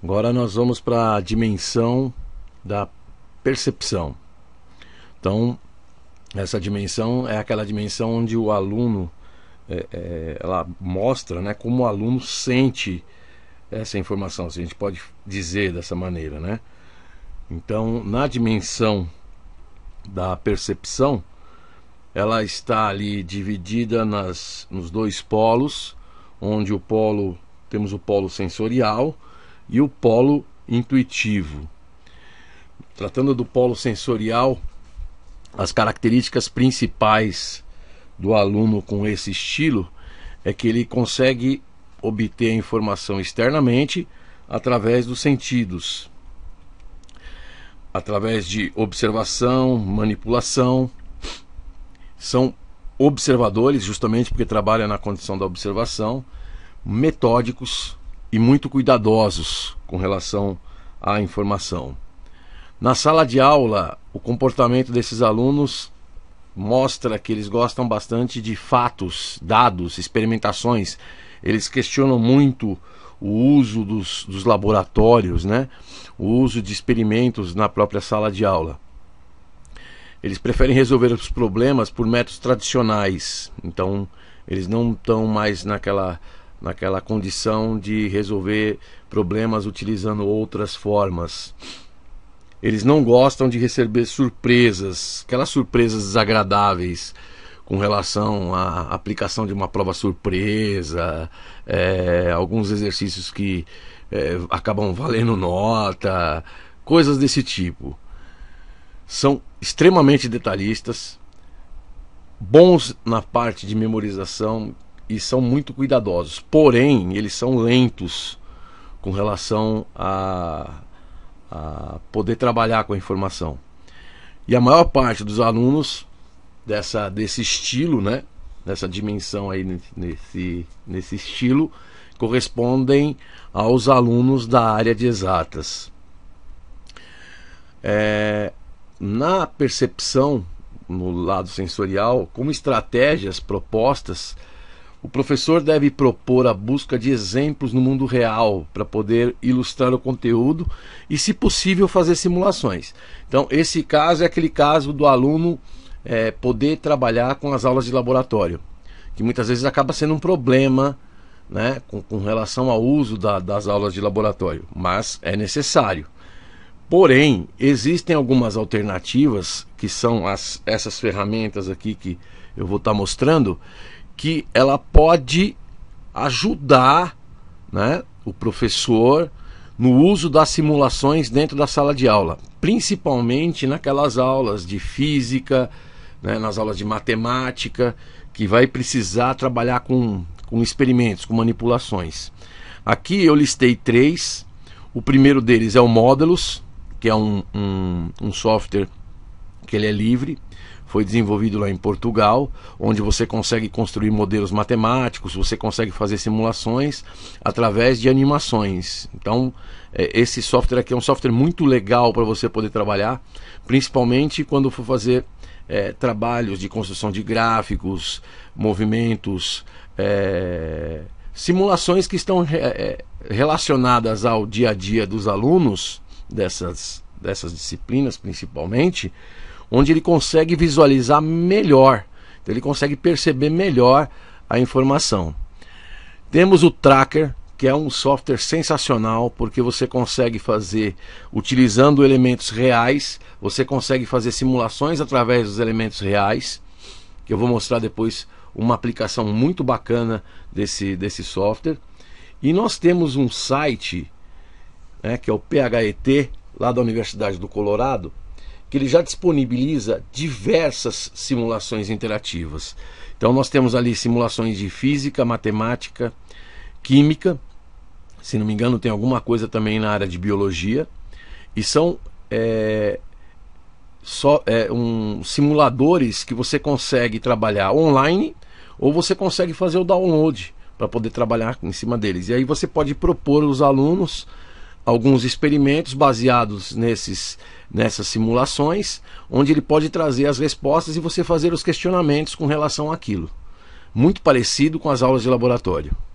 Agora nós vamos para a dimensão da percepção. Então, essa dimensão é aquela dimensão onde o aluno é, é, ela mostra né, como o aluno sente essa informação, se a gente pode dizer dessa maneira. Né? Então, na dimensão da percepção, ela está ali dividida nas, nos dois polos, onde o polo temos o polo sensorial, e o polo intuitivo. Tratando do polo sensorial, as características principais do aluno com esse estilo é que ele consegue obter a informação externamente através dos sentidos, através de observação, manipulação. São observadores, justamente porque trabalha na condição da observação, metódicos, e muito cuidadosos com relação à informação. Na sala de aula, o comportamento desses alunos mostra que eles gostam bastante de fatos, dados, experimentações. Eles questionam muito o uso dos, dos laboratórios, né? o uso de experimentos na própria sala de aula. Eles preferem resolver os problemas por métodos tradicionais. Então, eles não estão mais naquela naquela condição de resolver problemas utilizando outras formas. Eles não gostam de receber surpresas, aquelas surpresas desagradáveis com relação à aplicação de uma prova surpresa, é, alguns exercícios que é, acabam valendo nota, coisas desse tipo. São extremamente detalhistas, bons na parte de memorização, e são muito cuidadosos. Porém, eles são lentos com relação a, a poder trabalhar com a informação. E a maior parte dos alunos dessa, desse estilo, né, nessa dimensão aí, nesse, nesse estilo, correspondem aos alunos da área de exatas. É, na percepção, no lado sensorial, como estratégias propostas o professor deve propor a busca de exemplos no mundo real para poder ilustrar o conteúdo e, se possível, fazer simulações. Então, esse caso é aquele caso do aluno é, poder trabalhar com as aulas de laboratório, que muitas vezes acaba sendo um problema né, com, com relação ao uso da, das aulas de laboratório, mas é necessário. Porém, existem algumas alternativas, que são as, essas ferramentas aqui que eu vou estar tá mostrando, que ela pode ajudar né, o professor no uso das simulações dentro da sala de aula, principalmente naquelas aulas de física, né, nas aulas de matemática, que vai precisar trabalhar com, com experimentos, com manipulações. Aqui eu listei três. O primeiro deles é o Modelus, que é um, um, um software que ele é livre foi desenvolvido lá em Portugal, onde você consegue construir modelos matemáticos, você consegue fazer simulações através de animações. Então, é, esse software aqui é um software muito legal para você poder trabalhar, principalmente quando for fazer é, trabalhos de construção de gráficos, movimentos, é, simulações que estão re é, é, relacionadas ao dia a dia dos alunos dessas, dessas disciplinas, principalmente onde ele consegue visualizar melhor, então ele consegue perceber melhor a informação. Temos o Tracker, que é um software sensacional porque você consegue fazer utilizando elementos reais, você consegue fazer simulações através dos elementos reais, que eu vou mostrar depois uma aplicação muito bacana desse, desse software. E nós temos um site, né, que é o PHET, lá da Universidade do Colorado, que ele já disponibiliza diversas simulações interativas. Então nós temos ali simulações de física, matemática, química, se não me engano tem alguma coisa também na área de biologia, e são é, só, é, um, simuladores que você consegue trabalhar online ou você consegue fazer o download para poder trabalhar em cima deles. E aí você pode propor os alunos alguns experimentos baseados nesses, nessas simulações, onde ele pode trazer as respostas e você fazer os questionamentos com relação àquilo. Muito parecido com as aulas de laboratório.